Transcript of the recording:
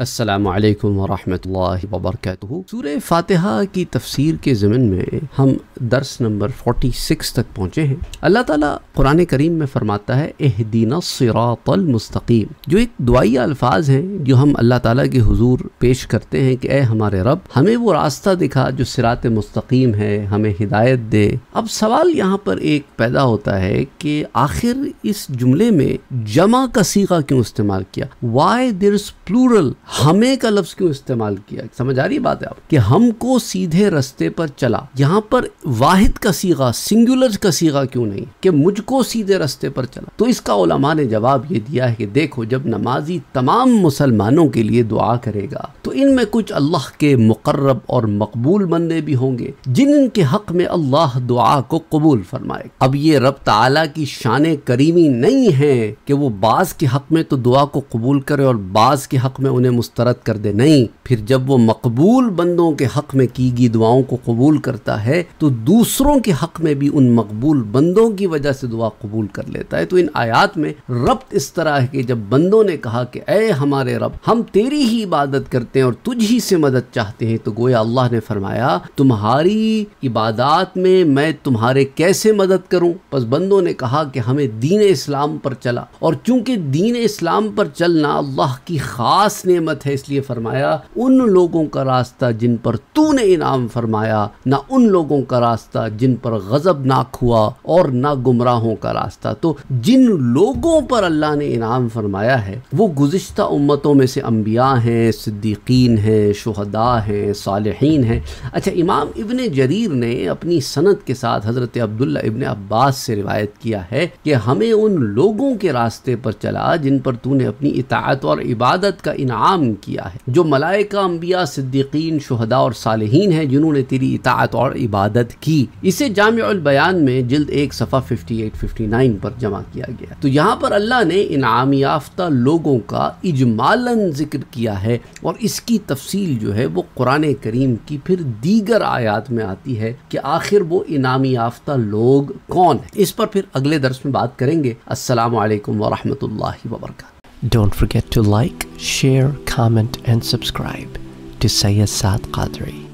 असलकम वरहमल वबरक सूर फातहा की तफसीर के ज़मन में हम दर्स नंबर 46 तक पहुँचे हैं अल्लाह ताला कुरान करीम में फ़रमाता है एहदीना सिरातल मुस्तकीम जो एक दुआई अल्फाज हैं जो हम अल्लाह ताला के हुजूर पेश करते हैं कि ए हमारे रब हमें वो रास्ता दिखा जो सिरात मुस्तकीम है हमें हिदायत दे अब सवाल यहाँ पर एक पैदा होता है कि आखिर इस जुमले में जमा का सीगा क्यों इस्तेमाल किया वाई देर इज प्लूरल हमें का लफ्ज़ क्यों इस्तेमाल किया समझ आ रही बात है आप कि हमको सीधे रस्ते पर चला यहाँ पर वाहिद का सीगा सिंगुलर का सीगा क्यों नहीं कि मुझको सीधे रास्ते पर चला तो इसका ओलमा ने जवाब ये दिया है कि देखो जब नमाजी तमाम मुसलमानों के लिए दुआ करेगा तो इनमें कुछ अल्लाह के मुकर्रब और मकबूल बनने भी होंगे जिनके हक में अल्लाह दुआ को कबूल फरमाए अब ये रब तला की शान करीमी नहीं है कि वो बाज के हक में तो दुआ को कबूल करे और बाज के हक में उन्हें मुस्तरद कर दे नहीं फिर जब वो मकबूल बंदों के हक में की गई दुआओं को कबूल करता है तो दूसरों के हक में भी उन मकबूल बंदों की वजह से दुआ कबूल कर लेता है तो इन आयात में रब्त इस तरह है कि जब बंदों ने कहा कि अय हमारे रब हम तेरी ही इबादत करते हैं और तुझ ही से मदद चाहते हैं तो गोया अल्लाह ने फरमाया तुम्हारी इबादत में मैं तुम्हारे कैसे मदद करूं बस बंदों ने कहा कि हमें दीन इस्लाम पर चला और चूंकि दीन इस्लाम पर चलना अल्लाह की खास नेमत है इसलिए फरमाया उन लोगों का रास्ता जिन पर तूने इनाम फरमाया ना उन लोगों का रास्ता जिन पर गजब नाक हुआ और ना गुमराहों का रास्ता तो जिन लोगों पर अल्लाह ने इनाम फरमाया है वो गुज्त उम्मतों में से अम्बिया हैं सिद्दीकीन हैं शहदा हैं सालहीन हैं अच्छा इमाम इबन जरीर ने अपनी सनत के साथ हज़रत अब्दुल्ला इबन अब्बास से रिवायत किया है कि हमें उन लोगों के रास्ते पर चला जिन पर तूने अपनी इतात और इबादत का इनाम किया है जो मलाइका अम्बिया सिद्दीकीन शहदा और सालहीन हैं जिन्होंने तेरी इतात और इबादत की इसे जामियाल बयान में जल्द एक सफ़ा 58-59 पर जमा किया गया तो यहाँ पर अल्लाह ने इनाम याफ्ता लोगों का इजमालन जिक्र किया है और इसकी तफसील जो है वो कुरान करीम की फिर दीगर आयात में आती है कि आखिर वो इनाम याफ्ता लोग कौन है इस पर फिर अगले दर्श में बात करेंगे असल वरहमल वबरक Don't forget to like, share, comment and subscribe to Sayyid Saad Qadri.